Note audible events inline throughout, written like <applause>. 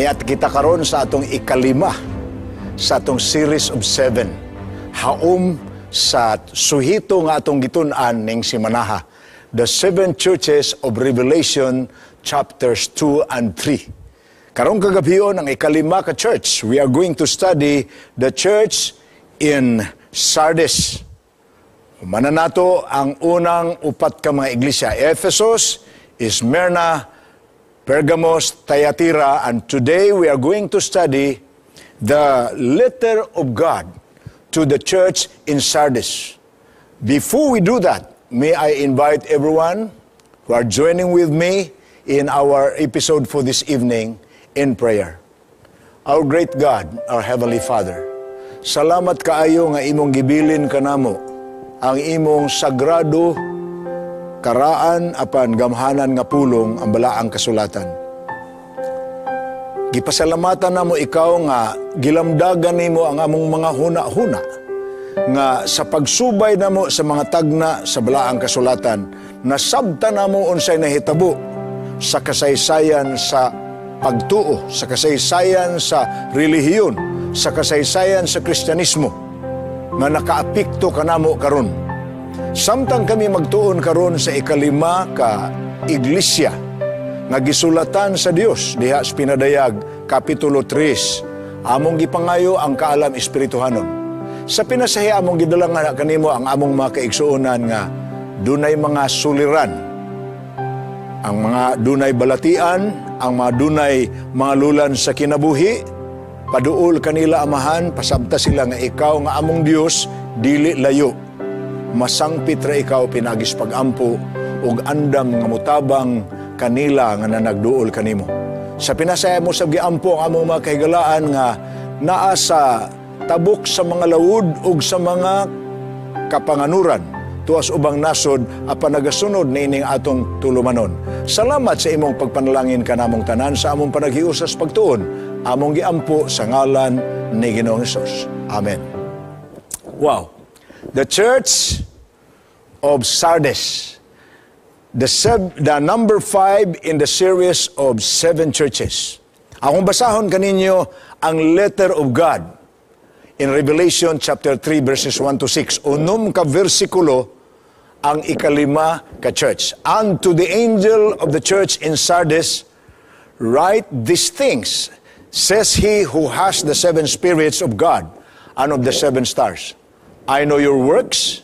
Niat kita karon sa atong ikalima sa atong series of seven. Haom sa suhito nga atong gitun-an ning simanaha. The Seven Churches of Revelation chapters 2 and 3. Karong kagabion ang ikalima ka church. We are going to study the church in Sardis. Mananato ang unang upat ka mga iglesia. Ephesus, Smyrna, Pergamos, Thyatira, and today we are going to study the letter of God to the church in Sardis. Before we do that, may I invite everyone who are joining with me in our episode for this evening in prayer. Our great God, our Heavenly Father, salamat kaayo nga imong gibilin kanamo ang imong sagrado karaan apan gamhanan nga pulong ang balaang kasulatan. Gipasalamatan namo ikaw nga gilamdagan nimo ang among mga huna-huna nga sa pagsubay namo sa mga tagna sa balaang kasulatan nasabta namo unsay nahitabo sa kasaysayan sa pagtuo, sa kasaysayan sa relihiyon, sa kasaysayan sa Kristyanismo nga nakaapikto kanamo karon. Samtang kami magtuon karon sa ikalima ka iglesia nga gisulatan sa Dios diha sa Pinadayag kapitulo 3 among gipangayo ang kaalam espirituhanon. Sa pinasahi among gidala nga kanimo ang among mga kaigsuonan nga dunay mga suliran ang mga dunay balatian, ang mga dunay mga lulan sa kinabuhi, paduol kanila amahan, pasabta sila nga ikaw nga among Dios dili layo masangpit ra ikaw pinagis pagampo ug andam nga motabang kanila nga nanagduol kanimo. Sa pinasaya mo sa giampo ang among mga kahigalaan nga naa sa tabok sa mga lawod ug sa mga kapanganuran tuas ubang nasod apan nagasunod ining atong tulumanon. Salamat sa imong pagpanalangin kanamong tanan sa among panaghiusas pagtuon. Among giampo sa ngalan ni Ginoong Hesus. Amen. Wow the church of Sardis. The, sub, the number five in the series of seven churches. Akong basahon kaninyo ang letter of God in Revelation chapter 3 verses 1 to 6. Unum ka versikulo ang ikalima ka church. And to the angel of the church in Sardis, write these things, says he who has the seven spirits of God and of the seven stars. I know your works,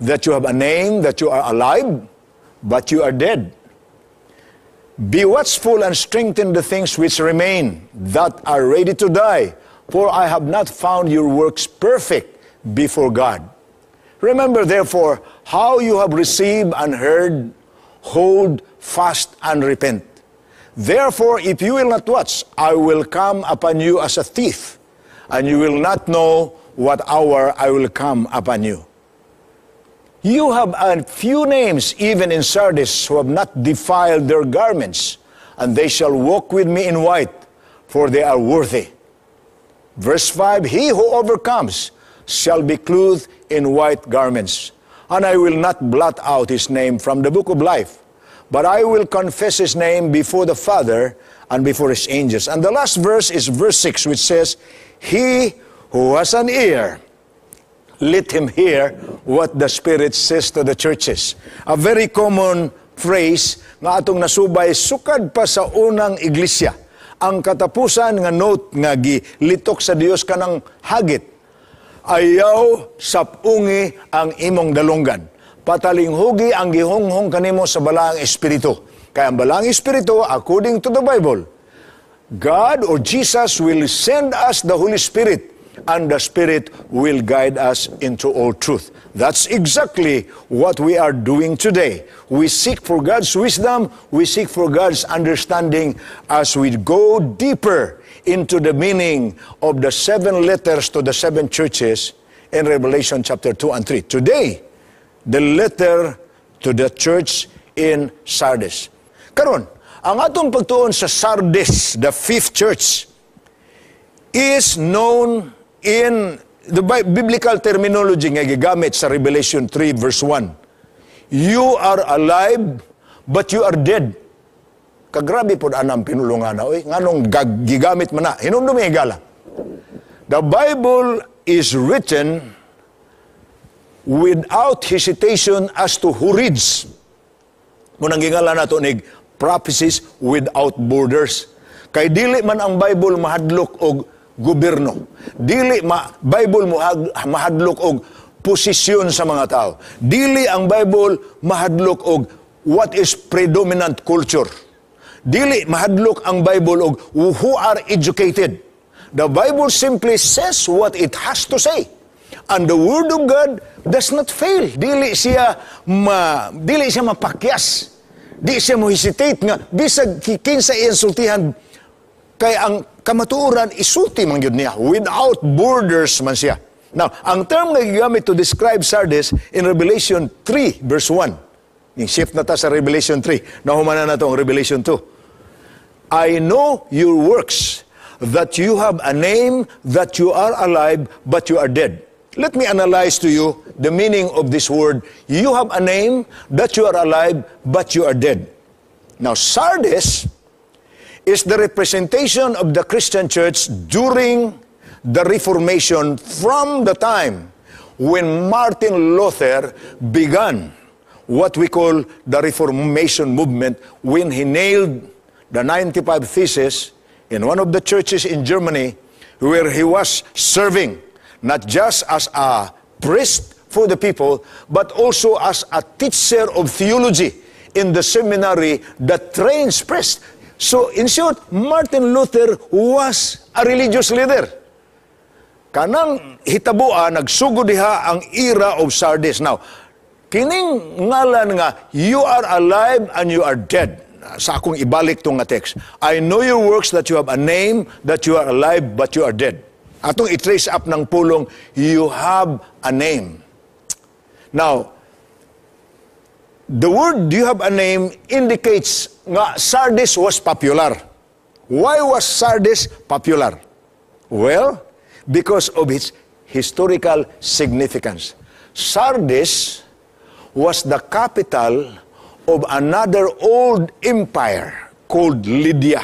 that you have a name, that you are alive, but you are dead. Be watchful and strengthen the things which remain that are ready to die, for I have not found your works perfect before God. Remember, therefore, how you have received and heard, hold fast and repent. Therefore, if you will not watch, I will come upon you as a thief, and you will not know what hour I will come upon you. You have a few names even in Sardis who have not defiled their garments, and they shall walk with me in white, for they are worthy. Verse 5 He who overcomes shall be clothed in white garments, and I will not blot out his name from the book of life, but I will confess his name before the Father and before his angels. And the last verse is verse 6, which says, He who has an ear, let him hear what the Spirit says to the churches. A very common phrase nga atong nasubay sukad pa sa unang iglesia. Ang katapusan nga note nga gilitok sa Dios kanang hagit. Ayaw sapungi ang imong dalungan. Patalinghugi ang gihonghong kanimo sa balaang espiritu. Kaya ang balaang espiritu according to the Bible, God or Jesus will send us the Holy Spirit and the Spirit will guide us into all truth. That's exactly what we are doing today. We seek for God's wisdom, we seek for God's understanding as we go deeper into the meaning of the seven letters to the seven churches in Revelation chapter 2 and 3. Today, the letter to the church in Sardis. Karon, ang atong pagtuon sa Sardis, the fifth church, is known in the biblical terminology nga gigamit sa Revelation 3 verse 1, you are alive but you are dead. Kagrabe po anang pinulungan na, oy, nganong gigamit man na, hinumdumi higala. The Bible is written without hesitation as to who reads. Munang gingala na nig prophecies without borders. Kay dili man ang Bible mahadlok og gobyerno. Dili ma Bible mo mahadlok og posisyon sa mga tao. Dili ang Bible mahadlok og what is predominant culture. Dili mahadlok ang Bible og who are educated. The Bible simply says what it has to say. And the Word of God does not fail. Dili siya ma, dili siya mapakyas. Di siya mo hesitate nga bisag kinsa insultihan kay ang kamatuoran isulti man gyud niya without borders man siya. Now, ang term nga gigamit to describe Sardis in Revelation 3 verse 1. Ning shift na ta sa Revelation 3. Nahumanan na to ang Revelation 2. I know your works that you have a name that you are alive but you are dead. Let me analyze to you the meaning of this word. You have a name that you are alive but you are dead. Now, Sardis is the representation of the Christian church during the Reformation from the time when Martin Luther began what we call the Reformation movement when he nailed the 95 theses in one of the churches in Germany where he was serving not just as a priest for the people but also as a teacher of theology in the seminary that trains priests So, in short, Martin Luther was a religious leader. Kanang hitabua, nagsugo diha ang era of Sardis. Now, kining ngalan nga, you are alive and you are dead. Sa akong ibalik tong nga text. I know your works that you have a name, that you are alive, but you are dead. Atong itrace up ng pulong, you have a name. Now, the word you have a name indicates nga Sardis was popular. Why was Sardis popular? Well, because of its historical significance. Sardis was the capital of another old empire called Lydia.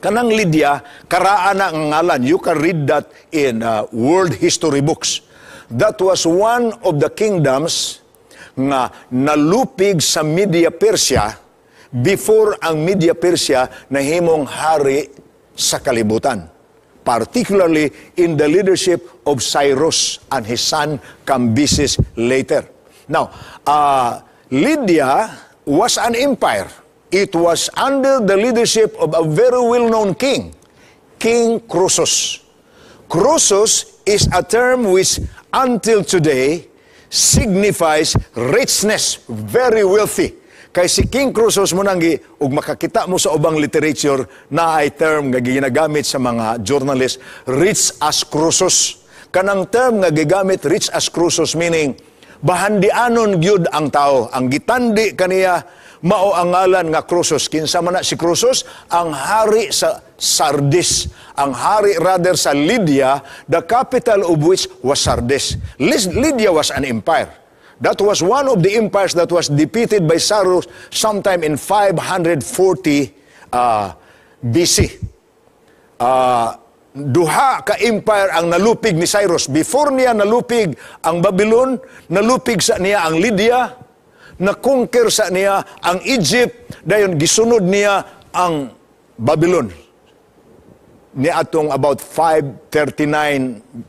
Kanang Lydia, karaan ang ngalan. You can read that in uh, world history books. That was one of the kingdoms na nalupig sa Media Persia before ang Media Persia na himong hari sa kalibutan. Particularly in the leadership of Cyrus and his son Cambyses later. Now, uh, Lydia was an empire. It was under the leadership of a very well-known king, King Croesus. Croesus is a term which until today signifies richness, very wealthy. Kay si King Crusos Munangi, ug makakita mo sa ubang literature na ay term nga ginagamit sa mga journalist, rich as Crusos. Kanang term nga gigamit, rich as Crusos, meaning, bahandianon gyud ang tao. Ang gitandi kaniya, mao ang ngalan nga Crusos. Kinsa man si Crusos, ang hari sa Sardis. Ang hari rather sa Lydia, the capital of which was Sardis. Lydia was an empire. That was one of the empires that was defeated by Cyrus sometime in 540 uh, BC. Uh, duha ka empire ang nalupig ni Cyrus. Before niya nalupig ang Babylon, nalupig sa niya ang Lydia, nakonquer sa niya ang Egypt, dayon gisunod niya ang Babylon ni atong about 539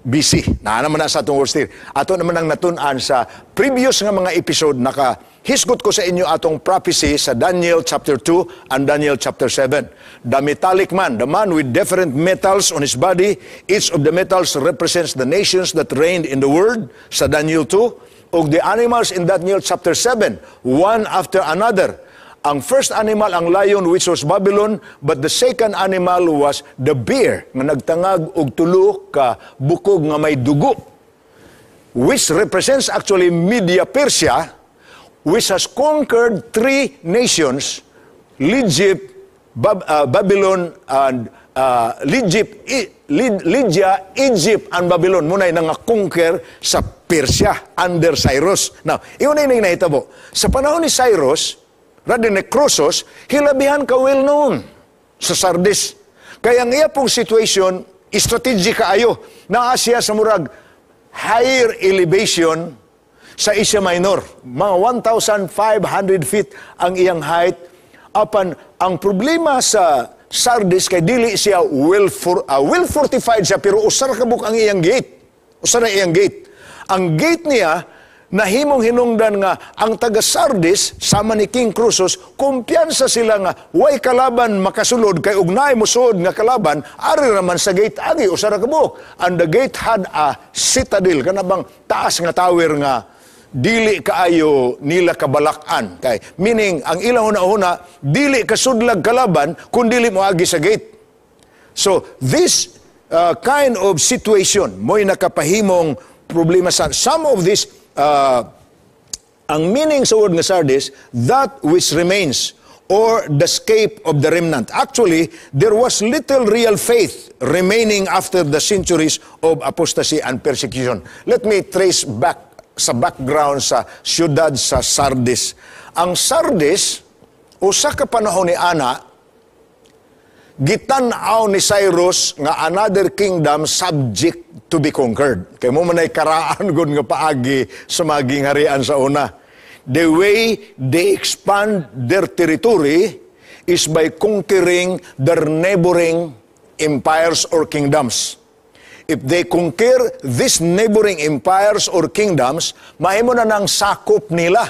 BC. Na naman na sa atong worst year. Ato naman ang natun-an sa previous nga mga episode naka hisgot ko sa inyo atong prophecy sa Daniel chapter 2 and Daniel chapter 7. The metallic man, the man with different metals on his body, each of the metals represents the nations that reigned in the world sa Daniel 2 ug the animals in Daniel chapter 7, one after another ang first animal ang lion which was Babylon, but the second animal was the bear nga nagtangag og tulo ka bukog nga may dugo. Which represents actually Media Persia which has conquered three nations, Egypt, Bab uh, Babylon and uh, Egypt, Lydia, Egypt, and Babylon. Munay nga conquer sa Persia under Cyrus. Now, iyon na yung nahitabo. Sa panahon ni Cyrus, Radinecrusos, hilabihan ka well known sa Sardis. Kaya ang iya pong situation, strategic ayo, na Asia sa murag higher elevation sa Asia Minor. Mga 1,500 feet ang iyang height. Apan, ang problema sa Sardis kay dili siya well, for, uh, ah, well fortified siya pero usar kabuk ang iyang gate. Usar na iyang gate. Ang gate niya nahimong hinungdan nga ang taga Sardis sama ni King Crusos kumpiyansa sila nga way kalaban makasulod kay ugnay musod nga kalaban ari raman sa gate agi usara kabuk and the gate had a citadel kanabang taas nga tower nga dili kaayo nila kabalakan kay meaning ang ilang una-una dili kasudlag kalaban kun dili mo agi sa gate so this uh, kind of situation mo'y nakapahimong problema sa some of these uh, ang meaning sa word nga sardis, that which remains, or the scape of the remnant. Actually, there was little real faith remaining after the centuries of apostasy and persecution. Let me trace back sa background sa syudad sa Sardis. Ang Sardis, usa ka panahon ni Ana, Gitan-aw ni Cyrus nga another kingdom subject to be conquered. Kay mo manay karaan <laughs> gud nga paagi sa maging harian sa una. The way they expand their territory is by conquering their neighboring empires or kingdoms. If they conquer these neighboring empires or kingdoms, mahimo na nang sakop nila.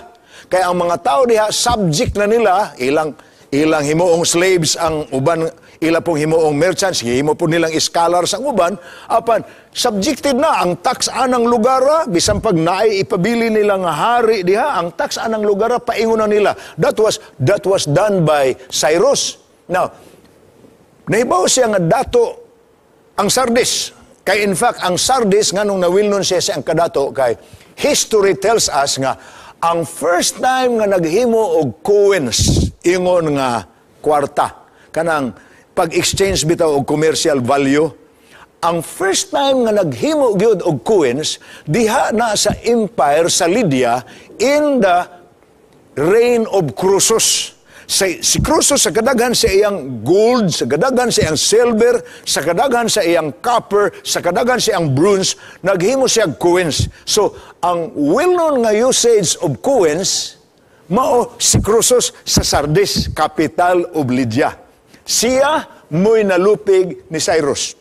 Kaya ang mga tao diha, subject na nila, ilang ilang himoong slaves ang uban ila pong himuong merchants, himo po nilang scholars ang uban, apan subjected na ang tax anang lugar, bisan pag naay ipabili nila nga hari diha, ang tax anang lugar, paingon na nila. That was that was done by Cyrus. Now, nahibaw siya nga dato ang sardis. Kay in fact, ang sardis, nga nung nawilnon siya sa ang kadato, kay history tells us nga, ang first time nga naghimo og coins, ingon nga kwarta, kanang pag-exchange bitaw og commercial value, ang first time nga naghimo gyud og coins diha na sa empire sa Lydia in the reign of Croesus. Si, si Croesus sa kadaghan sa iyang gold, sa kadaghan sa iyang silver, sa kadaghan sa iyang copper, sa kadaghan sa iyang bronze, naghimo siya coins. So, ang well-known nga usage of coins mao si Croesus sa Sardis, capital of Lydia siya mo'y nalupig ni Cyrus.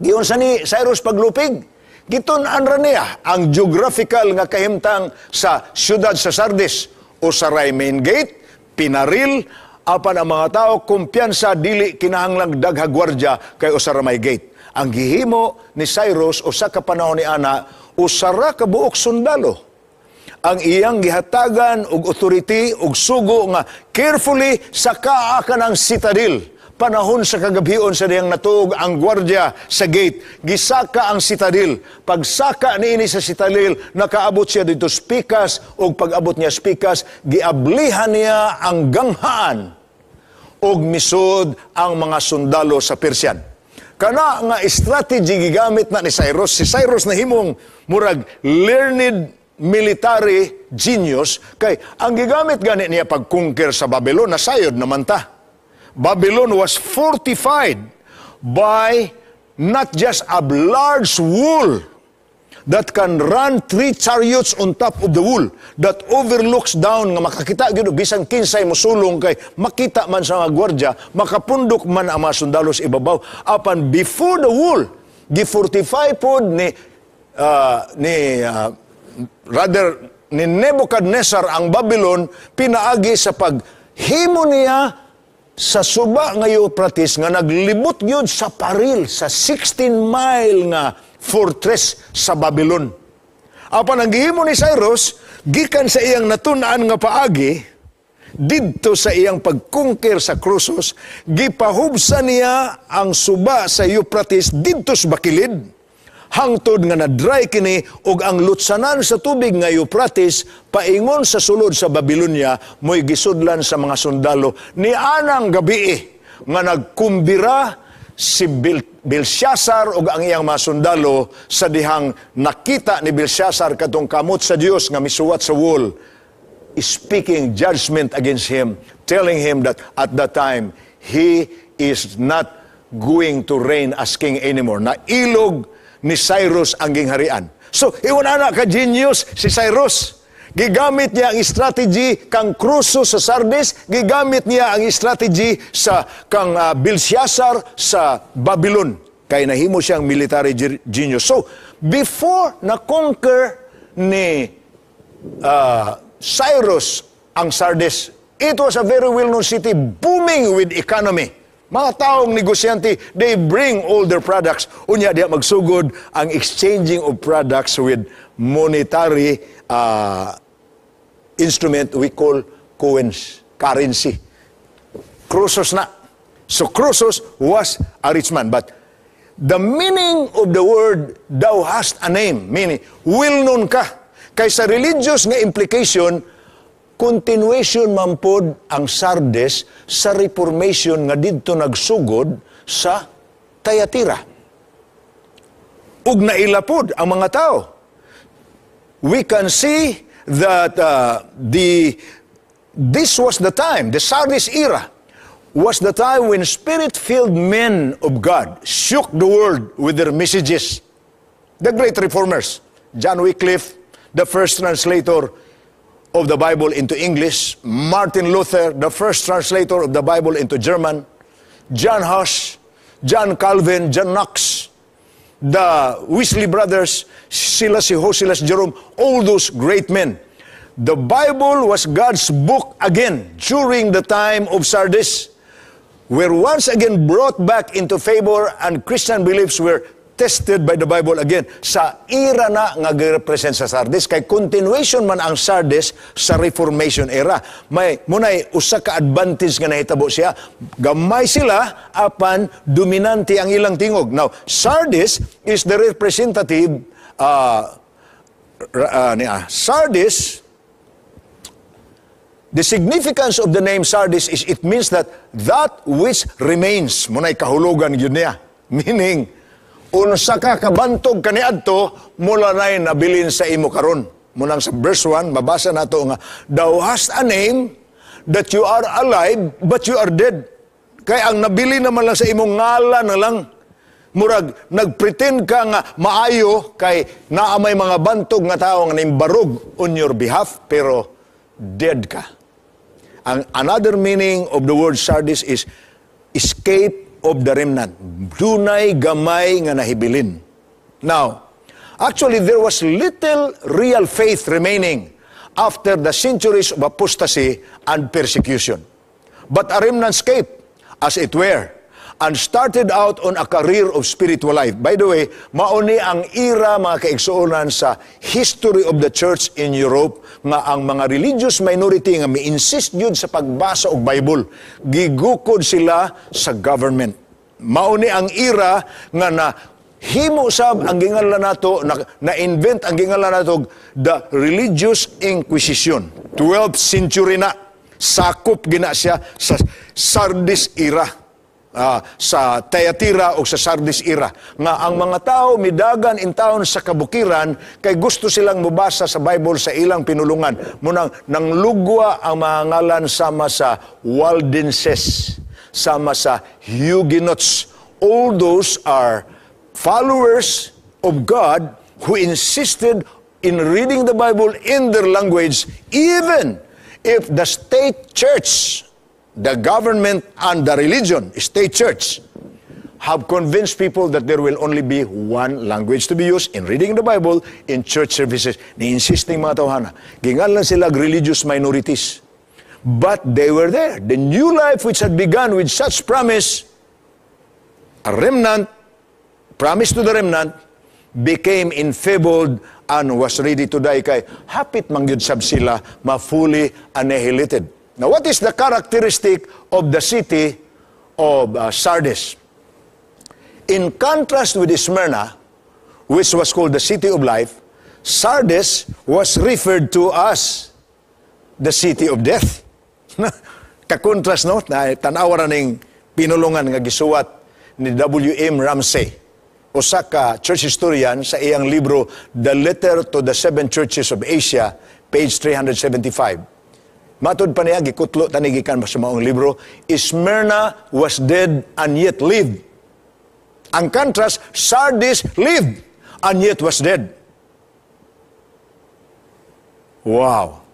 Giyon sa ni Cyrus paglupig, giton ang niya ang geographical nga kahimtang sa siyudad sa Sardis o sa Raymain Gate, Pinaril, apan ang mga tao kumpiyansa dili kinahanglang daghagwardya kay Usaramay Gate. Ang gihimo ni Cyrus o sa kapanahon ni Ana, usara kabuok sundalo ang iyang gihatagan og authority og sugo nga carefully sa kaa kanang citadel panahon sa kagabhion sa diyang natuog ang gwardiya sa gate gisaka ang citadel pagsaka niini sa citadel nakaabot siya dito spikas ug pag-abot niya spikas giablihan niya ang ganghaan og misod ang mga sundalo sa Persian kana nga strategy gigamit na ni Cyrus si Cyrus na himong murag learned military genius kay ang gigamit gani niya pag conquer sa Babylon na sayod naman ta Babylon was fortified by not just a large wall that can run three chariots on top of the wall that overlooks down nga makakita gyud bisan kinsay musulong kay makita man sa mga gwardiya makapundok man ang mga sundalo sa ibabaw apan before the wall gifortify pod ni uh, ni uh, rather ni Nebuchadnezzar ang Babylon, pinaagi sa paghimo niya sa suba nga Euphrates nga naglibot gyud sa paril sa 16 mile nga fortress sa Babylon. Apan ang gihimo ni Cyrus gikan sa iyang natunaan nga paagi didto sa iyang pagkungkir sa Krusos, gipahubsa niya ang suba sa Euphrates didto sa bakilid hangtod nga na-dry kini ug ang lutsanan sa tubig nga Euphrates paingon sa sulod sa Babylonia moy gisudlan sa mga sundalo ni anang gabi eh, nga nagkumbira si Bil Belshazzar ug ang iyang mga sundalo sa dihang nakita ni Belshazzar katong kamot sa Dios nga misuwat sa wall speaking judgment against him telling him that at that time he is not going to reign as king anymore. Na ilog ni Cyrus ang gingharian. So, iwanana ka genius si Cyrus. Gigamit niya ang strategy kang Cruso sa Sardis, gigamit niya ang strategy sa kang uh, Belshazzar sa Babylon. Kaya nahimo siyang military genius. So, before na-conquer ni uh, Cyrus ang Sardis, it was a very well-known city booming with economy. Mga taong negosyante, they bring all their products. Unya diya magsugod ang exchanging of products with monetary uh, instrument we call coins, currency. Crusos na. So Crusos was a rich man. But the meaning of the word, thou hast a name, meaning, well known ka. Kaysa religious nga implication, continuation man pod ang Sardes sa Reformation nga didto nagsugod sa Tayatira. Ug nailapod ang mga tao. We can see that uh, the this was the time, the Sardis era, was the time when spirit-filled men of God shook the world with their messages. The great reformers, John Wycliffe, the first translator, of the Bible into English, Martin Luther, the first translator of the Bible into German, John Hus, John Calvin, John Knox, the Wesley brothers, Silas, Silas, Jerome, all those great men. The Bible was God's book again during the time of Sardis, were once again brought back into favor and Christian beliefs were tested by the Bible again. Sa era na nga represent sa Sardis, kay continuation man ang Sardis sa Reformation era. May, munay, usa ka advantage nga nahitabo siya. Gamay sila, apan dominante ang ilang tingog. Now, Sardis is the representative, uh, uh, uh, Sardis, The significance of the name Sardis is it means that that which remains. Munay kahulugan yun niya. <laughs> Meaning, unsa ka kabantog kaniadto mula nay nabilin sa imo karon munang sa verse 1 mabasa nato nga thou hast a name that you are alive but you are dead kay ang nabili naman lang sa imong ngala na lang murag nagpretend ka nga maayo kay naa may mga bantog nga tao nga nimbarog on your behalf pero dead ka ang another meaning of the word sardis is escape of the remnant. Dunay gamay nga nahibilin. Now, actually there was little real faith remaining after the centuries of apostasy and persecution. But a remnant escaped, as it were, and started out on a career of spiritual life. By the way, mauni ang era mga kaigsuonan sa history of the church in Europe nga ang mga religious minority nga mi-insist yun sa pagbasa og Bible. Gigukod sila sa government. Mauni ang era nga na himo sab ang gingala nato na, na invent ang gingala nato the religious inquisition 12th century na sakop gina siya sa Sardis era uh, sa Teatira o sa Sardis Ira nga ang mga tao midagan in town sa kabukiran kay gusto silang mubasa sa Bible sa ilang pinulungan munang nang lugwa ang mga ngalan sama sa Waldenses sama sa Huguenots all those are followers of God who insisted in reading the Bible in their language even if the state church the government and the religion, state church, have convinced people that there will only be one language to be used in reading the Bible in church services. Ni-insisting mga tawhana. Gingan lang sila religious minorities. But they were there. The new life which had begun with such promise, a remnant, promise to the remnant, became enfeebled and was ready to die kay hapit mangyud sab sila ma fully annihilated Now, what is the characteristic of the city of uh, Sardis? In contrast with Smyrna, which was called the city of life, Sardis was referred to as the city of death. <laughs> Kakontrast, no? Na tanawa na ning pinulungan nga gisuwat ni W.M. Ramsey. Osaka church historian sa iyang libro The Letter to the Seven Churches of Asia, page 375. Matod pa niya, gikutlo tanigikan sa maong libro, Smyrna was dead and yet lived. Ang contrast, Sardis lived and yet was dead. Wow.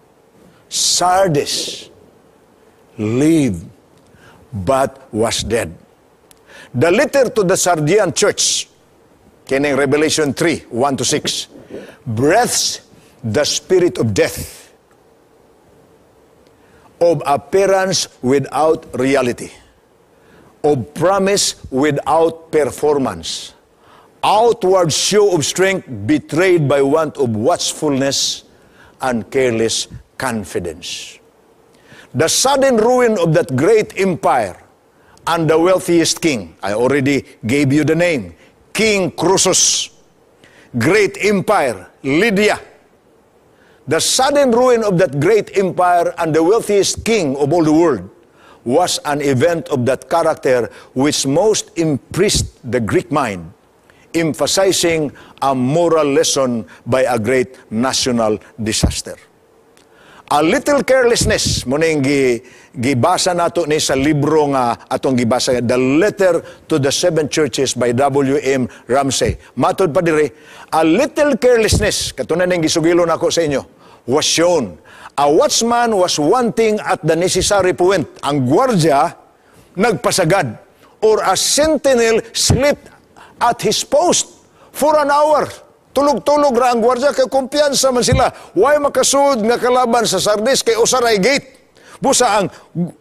Sardis lived but was dead. The letter to the Sardian church, kining Revelation 3, 1 to 6, breaths the spirit of death of appearance without reality, of promise without performance, outward show of strength betrayed by want of watchfulness and careless confidence. The sudden ruin of that great empire and the wealthiest king, I already gave you the name, King Crusus, great empire, Lydia, The sudden ruin of that great empire and the wealthiest king of all the world was an event of that character which most impressed the Greek mind, emphasizing a moral lesson by a great national disaster. A little carelessness, muning gi, gibasa nato ni sa libro nga atong gibasa The Letter to the Seven Churches by W.M. Ramsey. Matod pa dire, a little carelessness, katunan ning gisugilon ako sa inyo, was shown. A watchman was wanting at the necessary point. Ang gwardya nagpasagad or a sentinel slept at his post for an hour. Tulog-tulog ra ang gwardya kay kumpiyansa man sila. Why makasud nga kalaban sa Sardis kay usaray gate. Busa ang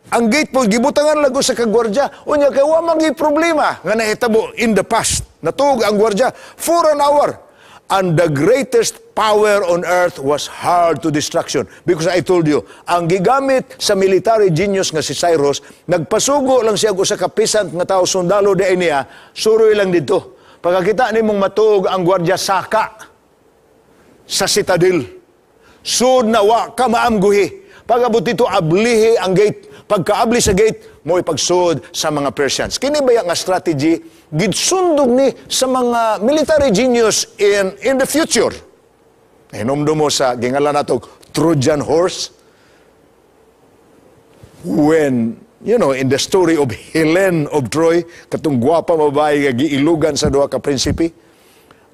ang gate po gibutangan lago sa kagwardya. Unya kay wa man problema nga nahitabo in the past. Natug ang gwardya for an hour. And the greatest power on earth was hard to destruction. Because I told you, ang gigamit sa military genius nga si Cyrus, nagpasugo lang siya sa kapisant nga tao sundalo di niya, suruy lang dito. Pagkakita ni mong matug ang gwardya saka sa citadel. Sud nawa ka maamguhi. Pagabot dito ablihi ang gate Pagkaabli sa gate, mo ipagsuod sa mga Persians. Kini ba nga strategy, gidsundog ni sa mga military genius in, in the future. Hinumdo mo sa gingala nato Trojan horse. When, you know, in the story of Helen of Troy, katong gwapa babae giilugan sa duha ka prinsipi,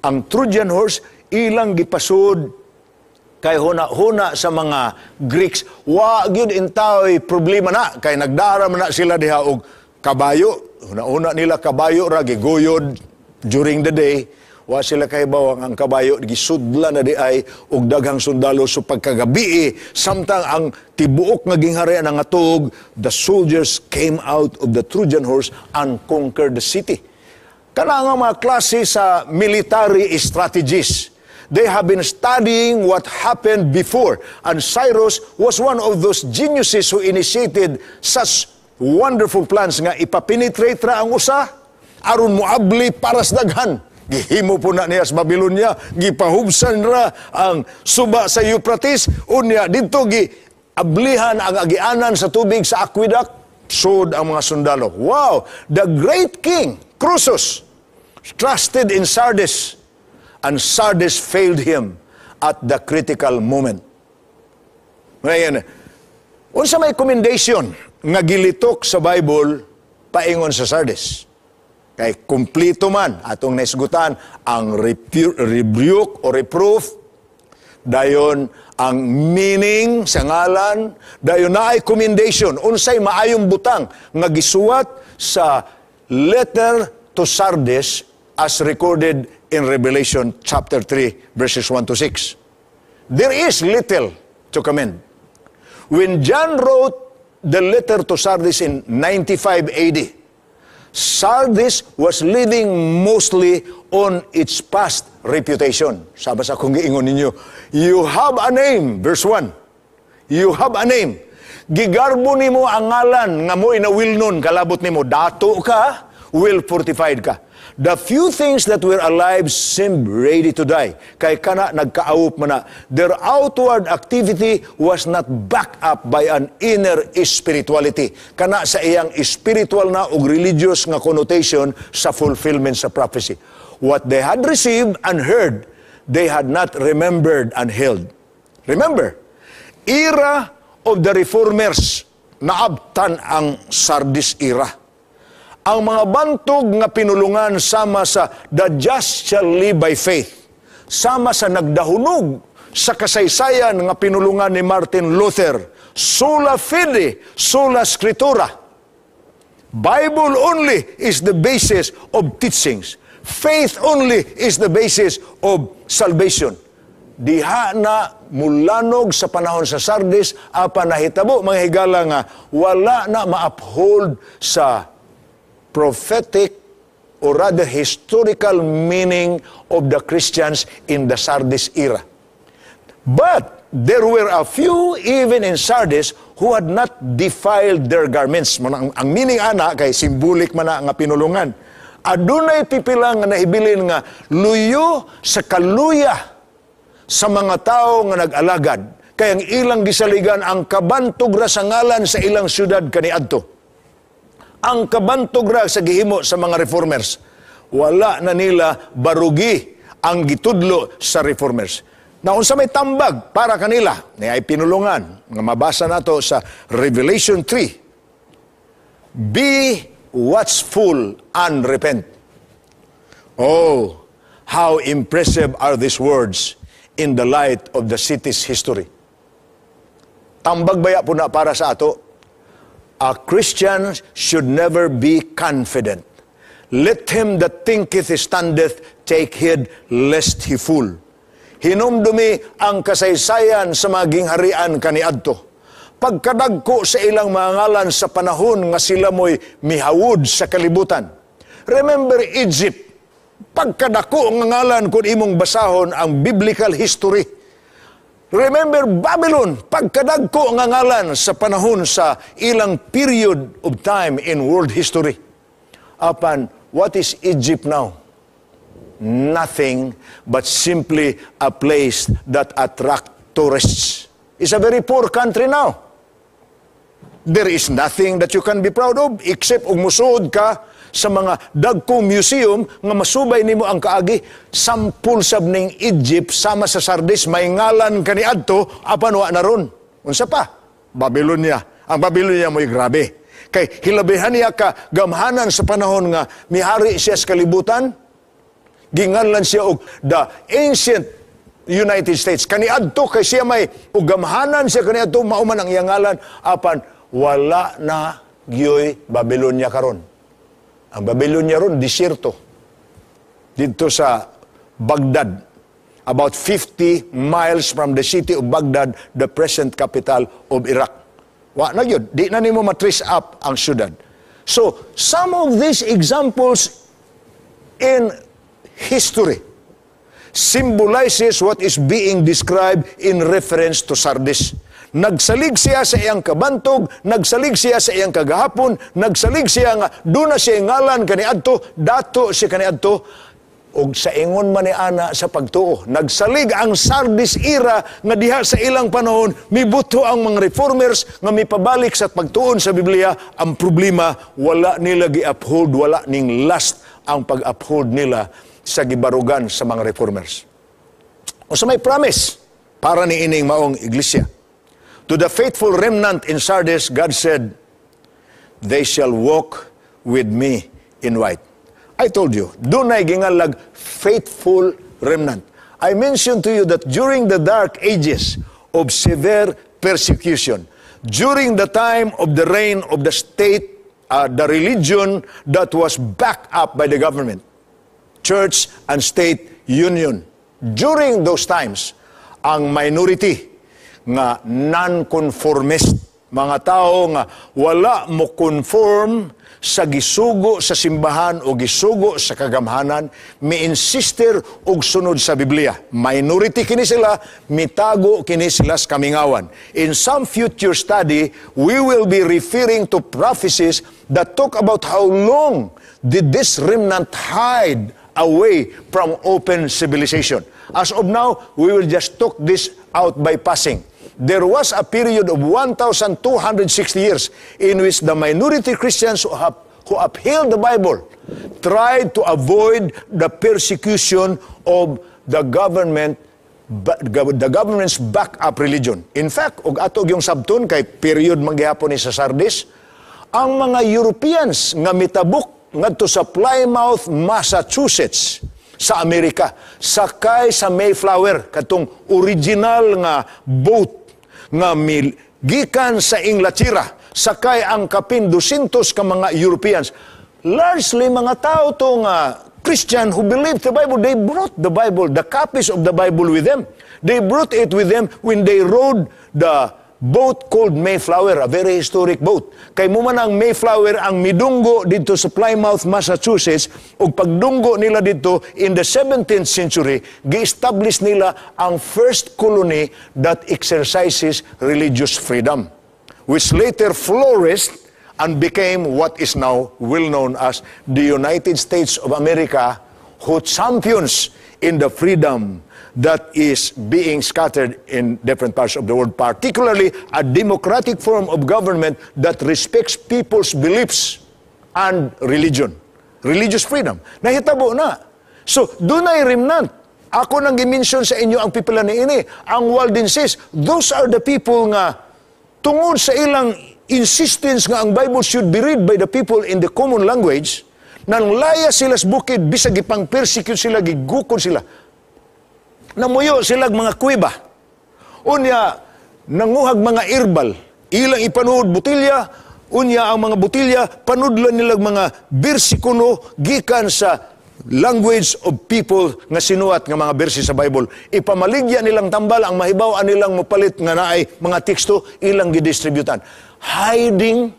ang Trojan horse ilang gipasod kay huna-huna sa mga Greeks, wa gyud intaoy problema na kay nagdaram na sila diha og kabayo. Huna-una nila kabayo ra giguyod during the day. Wa sila kay bawang ang kabayo gisudla na di ay og daghang sundalo so pagkagabi samtang ang tibuok nga gingharian ang atog the soldiers came out of the Trojan horse and conquered the city. Kana nga mga klase sa military strategists They have been studying what happened before. And Cyrus was one of those geniuses who initiated such wonderful plans nga ipapenetrate ra ang usa aron moabli para sa daghan. Gihimo po na niya sa Babylonia, gipahubsan ra ang suba sa Euphrates, unya dito gi ablihan ang agianan sa tubig sa aqueduct, sud ang mga sundalo. Wow! The great king, Crusus, trusted in Sardis and Sardis failed him at the critical moment. Ngayon, unsa may commendation nga gilitok sa Bible paingon sa Sardis? Kay kumplito man atong naisgutan ang rebuke or reproof dayon ang meaning sa ngalan dayon na ay commendation unsay maayong butang nga gisuwat sa letter to Sardis as recorded in Revelation chapter 3, verses 1 to 6. There is little to commend. When John wrote the letter to Sardis in 95 AD, Sardis was living mostly on its past reputation. Sabi sa kong giingon ninyo, you have a name, verse 1. You have a name. Gigarbo mo ang ngalan nga mo inawil nun, kalabot nimo dato ka, will fortified ka. The few things that were alive seemed ready to die. Kay kana nagkaawop mana. Their outward activity was not backed up by an inner spirituality. Kana sa iyang spiritual na o religious nga connotation sa fulfillment sa prophecy. What they had received and heard, they had not remembered and held. Remember, era of the reformers, naabtan ang Sardis era ang mga bantog nga pinulungan sama sa the just shall live by faith, sama sa nagdahunog sa kasaysayan nga pinulungan ni Martin Luther, sola fide, sola scriptura. Bible only is the basis of teachings. Faith only is the basis of salvation. Diha na mulanog sa panahon sa Sardis, apa nahitabo mga higala nga wala na ma-uphold sa prophetic or rather historical meaning of the Christians in the Sardis era. But there were a few even in Sardis who had not defiled their garments. Ang, meaning ana kay simbolik man ang nga pinulungan. Adunay pipilang nga nahibilin nga luyo sa kaluya sa mga tao nga nag-alagad. Kaya ang ilang gisaligan ang kabantog ra sa ngalan sa ilang syudad kaniadto ang kabantog ra sa gihimo sa mga reformers. Wala na nila barugi ang gitudlo sa reformers. Naunsa may tambag para kanila, ni ay pinulungan, nga mabasa nato sa Revelation 3. Be watchful and repent. Oh, how impressive are these words in the light of the city's history. Tambag baya po na para sa ato A Christian should never be confident. Let him that thinketh he standeth take heed lest he fool. Hinumdumi ang kasaysayan sa maging harian kaniadto. Pagkadagko sa ilang mga ngalan sa panahon nga sila mo'y mihawod sa kalibutan. Remember Egypt, pagkadako ang ngalan kung imong basahon ang biblical history Remember Babylon, pagkadagko ang ngalan sa panahon sa ilang period of time in world history. Apan, what is Egypt now? Nothing but simply a place that attract tourists. It's a very poor country now. There is nothing that you can be proud of except ug musud ka sa mga dagko museum nga masubay nimo ang kaagi sampul sab ning Egypt sama sa Sardis may ngalan kani adto apan wa na ron unsa pa Babylonia ang Babylonia mo'y grabe kay hilabihan niya ka gamhanan sa panahon nga mihari siya sa kalibutan ginganlan siya og the ancient United States kani adto kay siya may og gamhanan siya kani kaniadto mauman ang iyang ngalan apan wala na gyoy Babylonia karon ang Babylonia ron, disyerto. Dito sa Baghdad, about 50 miles from the city of Baghdad, the present capital of Iraq. Wa na yun, di na nimo matrace up ang syudad. So, some of these examples in history symbolizes what is being described in reference to Sardis. Nagsalig siya sa iyang kabantog, nagsalig siya sa iyang kagahapon, nagsalig siya nga, doon na siya ngalan kaniadto, dato siya kaniadto, og sa ingon man ni ana sa pagtuo nagsalig ang Sardis era nga diha sa ilang panahon mibuto ang mga reformers nga mipabalik sa pagtuon sa Biblia ang problema wala nila gi-uphold wala ning last ang pag-uphold nila sa gibarugan sa mga reformers o sa may promise para ni ining maong iglesia To the faithful remnant in Sardis, God said, They shall walk with me in white. I told you, dunay gingalag faithful remnant. I mentioned to you that during the dark ages of severe persecution, during the time of the reign of the state, uh, the religion that was backed up by the government, church and state union, during those times, ang minority, nga nonconformist, mga tao nga wala mo conform sa gisugo sa simbahan o gisugo sa kagamhanan, mi insister og sunod sa Biblia. Minority kini sila, mitago kini sila sa kamingawan. In some future study, we will be referring to prophecies that talk about how long did this remnant hide away from open civilization. As of now, we will just talk this out by passing there was a period of 1,260 years in which the minority Christians who, have, who upheld the Bible tried to avoid the persecution of the government the government's back up religion. In fact, og atog yung sabton kay period manggihapon ni sa Sardis, ang mga Europeans nga mitabok ngadto sa Plymouth, Massachusetts sa Amerika sakay sa Mayflower katong original nga boat nga mil, gikan sa Inglaterra sakay ang kapin 200 ka mga Europeans largely mga tao to nga Christian who believed the Bible, they brought the Bible, the copies of the Bible with them. They brought it with them when they rode the boat called Mayflower, a very historic boat. Kay mo man ang Mayflower ang midunggo dito sa Plymouth, Massachusetts ug pagdunggo nila dito in the 17th century, gi-establish nila ang first colony that exercises religious freedom which later flourished and became what is now well known as the United States of America who champions in the freedom that is being scattered in different parts of the world, particularly a democratic form of government that respects people's beliefs and religion. Religious freedom. Nahitabo na. So, dunay remnant. Ako nang gimension sa inyo ang people na ini, ang Waldenses. Those are the people nga tungod sa ilang insistence nga ang Bible should be read by the people in the common language, nang laya sila sa bukid, bisag ipang persecute sila, gigukod sila. Namuyo silag mga kuiba. Unya, nanguhag mga irbal. Ilang ipanuod butilya, unya ang mga butilya, panudlan nilag mga bersikulo gikan sa language of people nga sinuat nga mga bersi sa Bible. Ipamaligya nilang tambal ang mahibaw nilang mapalit nga naay mga teksto ilang gidistributan. Hiding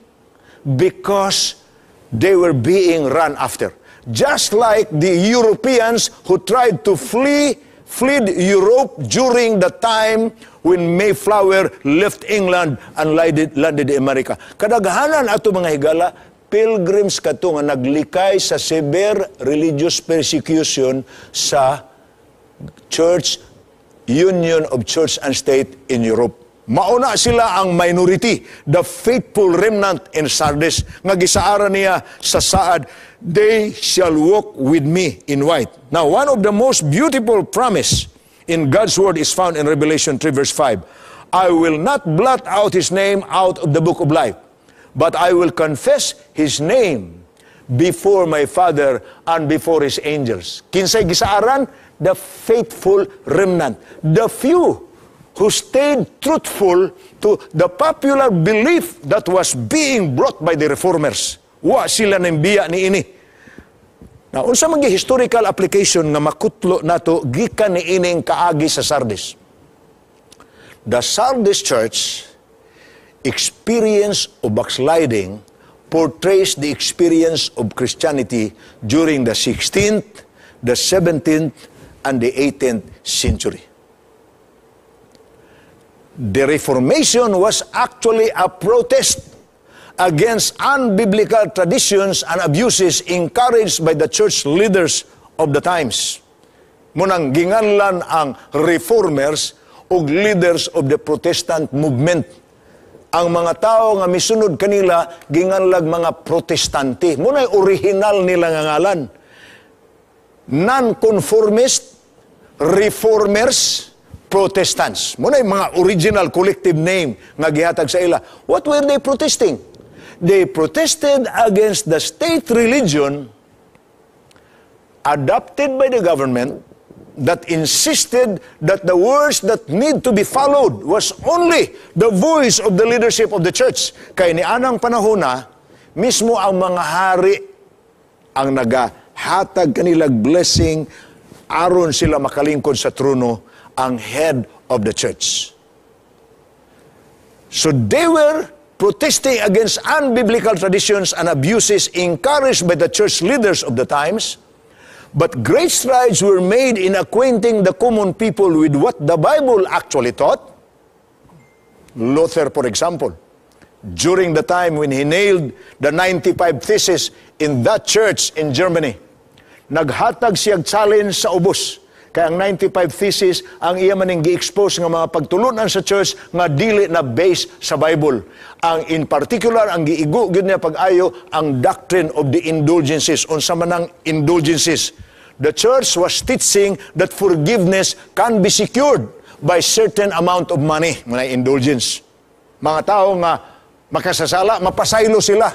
because they were being run after. Just like the Europeans who tried to flee fled Europe during the time when Mayflower left England and landed, landed in America. Kadaghanan ato mga higala, pilgrims kato nga naglikay sa severe religious persecution sa Church Union of Church and State in Europe. Mauna sila ang minority, the faithful remnant in Sardis, nga gisaaran niya sa saad they shall walk with me in white. Now, one of the most beautiful promise in God's word is found in Revelation 3 verse 5. I will not blot out his name out of the book of life, but I will confess his name before my Father and before his angels. Kinsay gisaaran, the faithful remnant, the few who stayed truthful to the popular belief that was being brought by the reformers. Wa sila ng ni ini. Na unsa man historical application nga makutlo nato gikan ni ining kaagi sa Sardis. The Sardis Church experience of backsliding portrays the experience of Christianity during the 16th, the 17th, and the 18th century. The Reformation was actually a protest against unbiblical traditions and abuses encouraged by the church leaders of the times. Munang ginganlan ang reformers o leaders of the Protestant movement. Ang mga tao nga misunod kanila, ginganlag mga protestante. Muna'y original nila nga ngalan. Non-conformist, reformers, protestants. Muna'y mga original collective name nga gihatag sa ila. What were they protesting? they protested against the state religion adopted by the government that insisted that the words that need to be followed was only the voice of the leadership of the church. Kaya ni Anang Panahona, mismo ang mga hari ang nagahatag kanila blessing aron sila makalingkod sa trono ang head of the church. So they were protesting against unbiblical traditions and abuses encouraged by the church leaders of the times, but great strides were made in acquainting the common people with what the Bible actually taught. Luther, for example, during the time when he nailed the 95 Theses in that church in Germany, naghatag siyang challenge sa ubos kaya ang 95 thesis, ang iya maning gi-expose nga mga pagtulunan sa church nga dili na base sa Bible. Ang in particular, ang giigo gid niya pag-ayo ang doctrine of the indulgences, on sa manang indulgences. The church was teaching that forgiveness can be secured by certain amount of money, mga indulgence. Mga tao nga makasasala, mapasaylo sila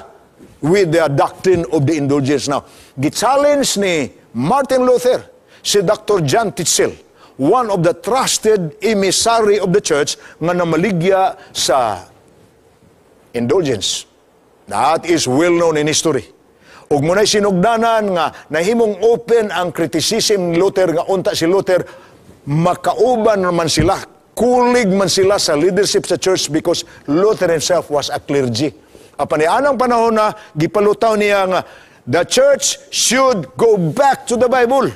with the doctrine of the indulgence. Now, gi-challenge ni Martin Luther si Dr. John Titsil, one of the trusted emissary of the church nga namaligya sa indulgence. That is well known in history. Ug munay sinugdanan nga nahimong open ang criticism ni Luther nga unta si Luther makauban man sila kulig man sila sa leadership sa church because Luther himself was a clergy. Apan anang panahon na gipalutaw niya nga the church should go back to the Bible.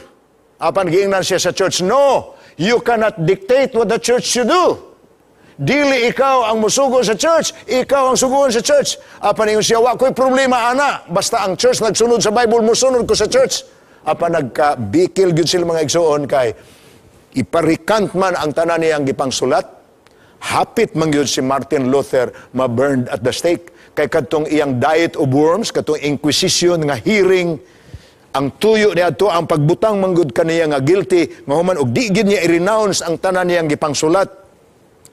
Apan giingnan siya sa church, No! You cannot dictate what the church should do. Dili ikaw ang musugo sa church, ikaw ang suguan sa church. Apan ingon siya, wa ko'y problema, ana. Basta ang church nagsunod sa Bible, musunod ko sa church. Apan nagkabikil gyud sila mga igsuon kay iparikant man ang tanan niyang gipang sulat, hapit man gyud si Martin Luther ma-burned at the stake. Kay kadtong iyang diet of worms, kadtong inquisition nga hearing, ang tuyo niya to ang pagbutang manggod kaniya nga guilty nga human og di gid niya i-renounce ang tanan niyang gipangsulat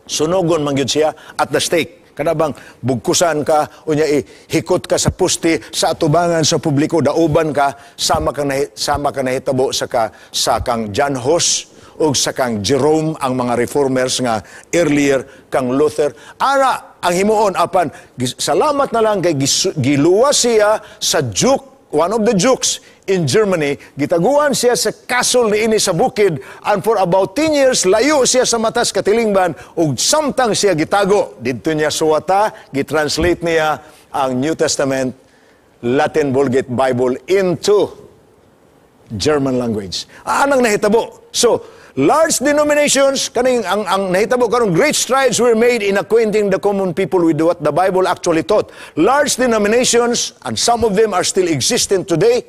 sunogon manggod siya at the stake kada bang bugkusan ka unya ihikot ka sa pusti sa atubangan sa publiko dauban ka sama kang nahi, sama ka nahitabo sa ka sa kang John Hus o sa kang Jerome ang mga reformers nga earlier kang Luther ara ang himuon apan salamat na lang kay giluwas siya sa Duke one of the Dukes in Germany. Gitaguan siya sa castle ni ini sa bukid and for about 10 years layo siya sa matas katilingban ug samtang siya gitago. Didto niya suwata, gitranslate niya ang New Testament Latin Vulgate Bible into German language. Anang nahitabo. So, large denominations kaning ang ang nahitabo karon great strides were made in acquainting the common people with what the Bible actually taught. Large denominations and some of them are still existent today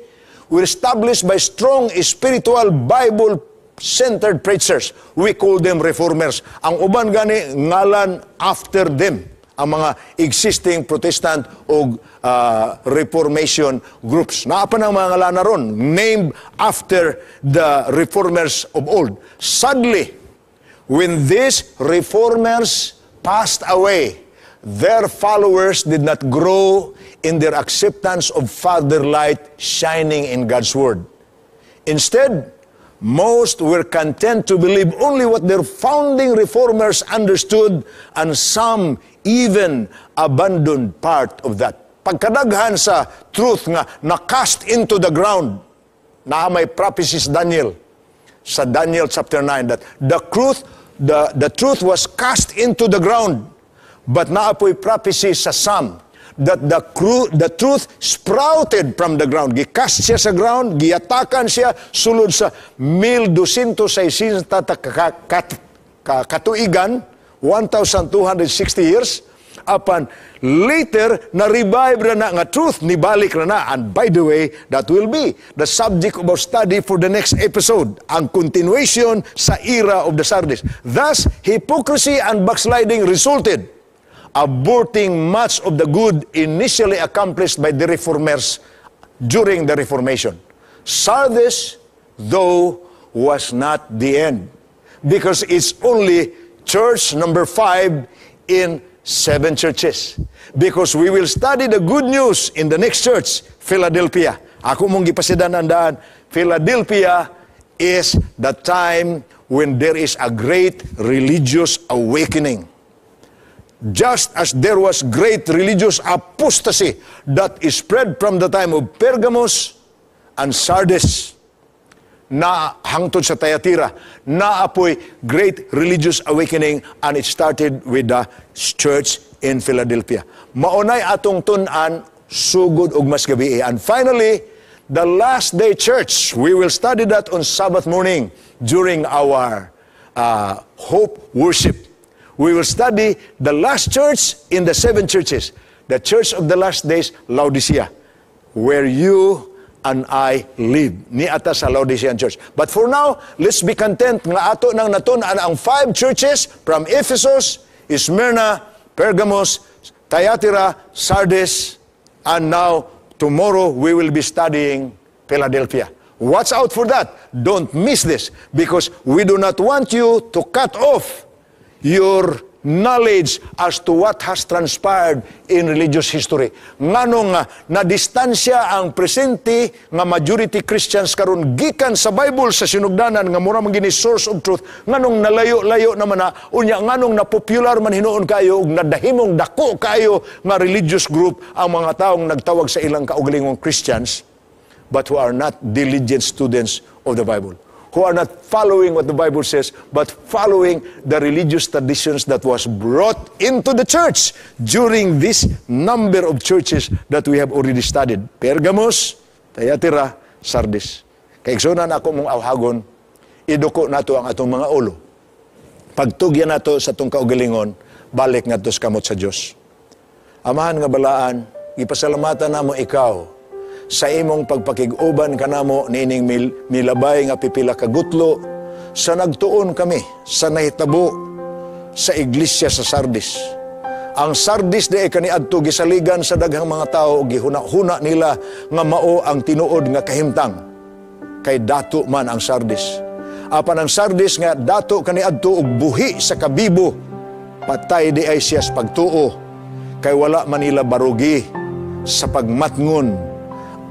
were established by strong spiritual Bible centered preachers. We call them reformers. Ang uban gani ngalan after them ang mga existing Protestant o uh, ah, Reformation groups. Naapa ng mga ngalan na ron, named after the reformers of old. Sadly, when these reformers passed away, Their followers did not grow in their acceptance of Father light shining in God's Word. Instead, most were content to believe only what their founding reformers understood and some even abandoned part of that. Pagkadaghan sa truth nga na-cast into the ground, na may prophecies Daniel, sa Daniel chapter 9, that the truth, the, the truth was cast into the ground But naapoy prophecy sa Sam that the, cru- the truth sprouted from the ground. Gikast siya sa ground, giyatakan siya, sulod sa 1260 katuigan, 1,260 years, apan later na revive na na nga truth ni balik na na and by the way that will be the subject of our study for the next episode ang continuation sa era of the Sardis thus hypocrisy and backsliding resulted aborting much of the good initially accomplished by the reformers during the Reformation. Sardis, though, was not the end because it's only church number five in seven churches. Because we will study the good news in the next church, Philadelphia. Ako mong gipasidan Philadelphia is the time when there is a great religious awakening just as there was great religious apostasy that is spread from the time of Pergamos and Sardis na hangtod sa Tayatira, na apoy great religious awakening and it started with the church in Philadelphia. Maunay atong tunan sugod og mas gabi. And finally, the last day church. We will study that on Sabbath morning during our uh, hope worship we will study the last church in the seven churches, the church of the last days, Laodicea, where you and I live. Ni ata sa Laodicean church. But for now, let's be content nga ato nang naton ang five churches from Ephesus, Smyrna, Pergamos, Thyatira, Sardis, and now tomorrow we will be studying Philadelphia. Watch out for that. Don't miss this because we do not want you to cut off your knowledge as to what has transpired in religious history. Nganong na distansya ang presente nga majority Christians karon gikan sa Bible sa sinugdanan nga mura man gini source of truth nganong nalayo-layo naman na unya nganong na popular man hinuon kayo og nadahimong dako kayo nga religious group ang mga taong nagtawag sa ilang kaugalingong Christians but who are not diligent students of the Bible who are not following what the Bible says, but following the religious traditions that was brought into the church during this number of churches that we have already studied. Pergamos, Thyatira, Sardis. Kaigsunan ako mong awhagon, iduko na to ang atong mga ulo. Pagtugyan nato sa atong kaugalingon, balik nga sa kamot sa Diyos. Amahan nga balaan, ipasalamatan na mo ikaw sa imong pagpakiguban kanamo nining mil, milabay nga pipila ka gutlo sa nagtuon kami sa nahitabo sa iglesia sa Sardis. Ang Sardis di kaniadto gisaligan sa daghang mga tao gihuna-huna nila nga mao ang tinuod nga kahimtang kay dato man ang Sardis. Apan ang Sardis nga dato kaniadto og buhi sa kabibo patay di ay siya sa pagtuo kay wala man nila barugi sa pagmatngon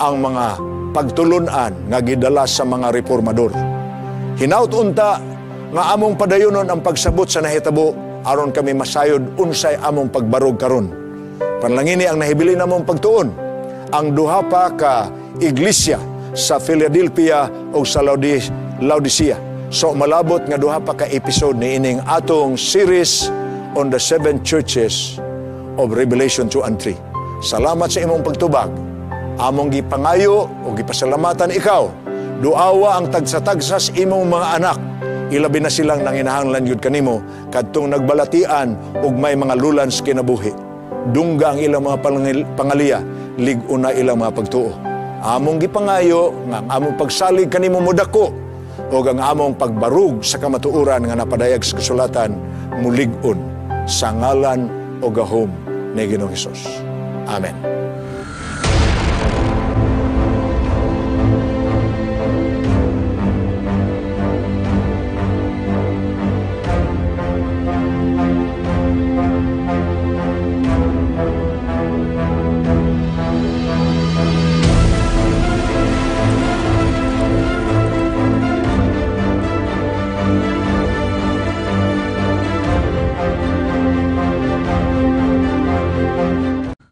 ang mga pagtulunan nga gidala sa mga reformador. Hinaut-unta nga among padayonon ang pagsabot sa nahitabo aron kami masayod unsay among pagbarog karon. Panlangini ang nahibili namong pagtuon ang duha pa ka iglesia sa Philadelphia o sa Laodicea. So malabot nga duha pa ka episode ni ining atong series on the seven churches of Revelation 2 and 3. Salamat sa imong pagtubag Among gipangayo o gipasalamatan ikaw, duawa ang tagsa-tagsas imong mga anak, ilabi na silang nanginahanglan yun kanimo, kadtong nagbalatian ug may mga lulans kinabuhi. Dungga ang ilang mga pangaliya, ligon na ilang mga pagtuo. Among gipangayo, nga among pagsalig kanimo mudako, o ang among pagbarug sa kamatuuran nga napadayag sa kasulatan, muligon sa ngalan o gahom ni Ginoong Hesus. Amen.